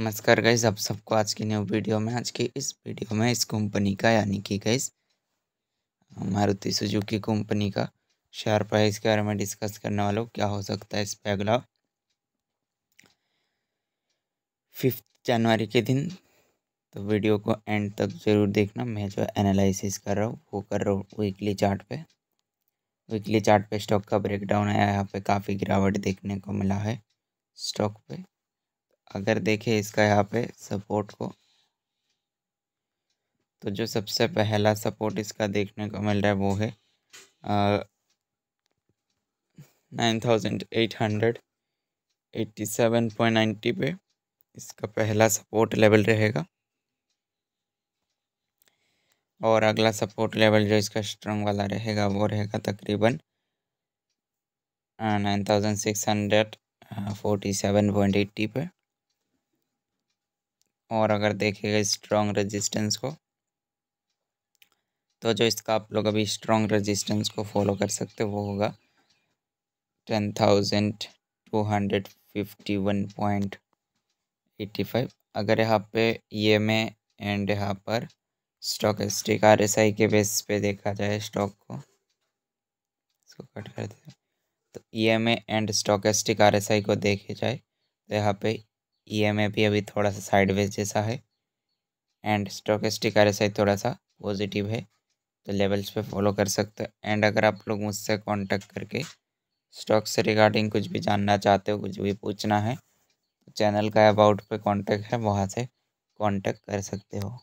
नमस्कार गाइज आप सबको आज की न्यू वीडियो में आज की इस वीडियो में इस कंपनी का यानी कि गाइज मारुति सुजुकी कंपनी का शेयर प्राइस के बारे में डिस्कस करने वालों क्या हो सकता है इस पर अगला फिफ्थ जनवरी के दिन तो वीडियो को एंड तक ज़रूर देखना मैं जो एनालिसिस कर रहा हूँ वो कर रहा हूँ वीकली चार्ट पे वीकली चार्ट पे स्टॉक का ब्रेकडाउन आया यहाँ पे काफ़ी गिरावट देखने को मिला है स्टॉक पे अगर देखें इसका यहाँ पे सपोर्ट को तो जो सबसे पहला सपोर्ट इसका देखने को मिल रहा है वो है nine thousand eight hundred eighty seven point ninety पे इसका पहला सपोर्ट लेवल रहेगा और अगला सपोर्ट लेवल जो इसका स्ट्रांग वाला रहेगा वो रहेगा तकरीबन nine thousand six hundred forty seven point eighty पे और अगर देखेगा स्ट्रॉन्ग रेजिस्टेंस को तो जो इसका आप लोग अभी स्ट्रॉन्ग रेजिस्टेंस को फॉलो कर सकते वो होगा ten thousand two hundred fifty one point eighty five अगर यहाँ पे ई एम ए एंड यहाँ पर stochastic R S I के बेस पे देखा जाए स्टॉक को इसको कट कर दें तो E M A and stochastic R S I को देखे जाए तो यहाँ पे ई e एम भी अभी थोड़ा सा साइडवेज जैसा है एंड स्टोकेस्टिक एस थोड़ा सा पॉजिटिव है तो लेवल्स पे फॉलो कर सकते हो एंड अगर आप लोग मुझसे कांटेक्ट करके स्टॉक से रिगार्डिंग कुछ भी जानना चाहते हो कुछ भी पूछना है तो चैनल का अबाउट पे कांटेक्ट है वहाँ से कांटेक्ट कर सकते हो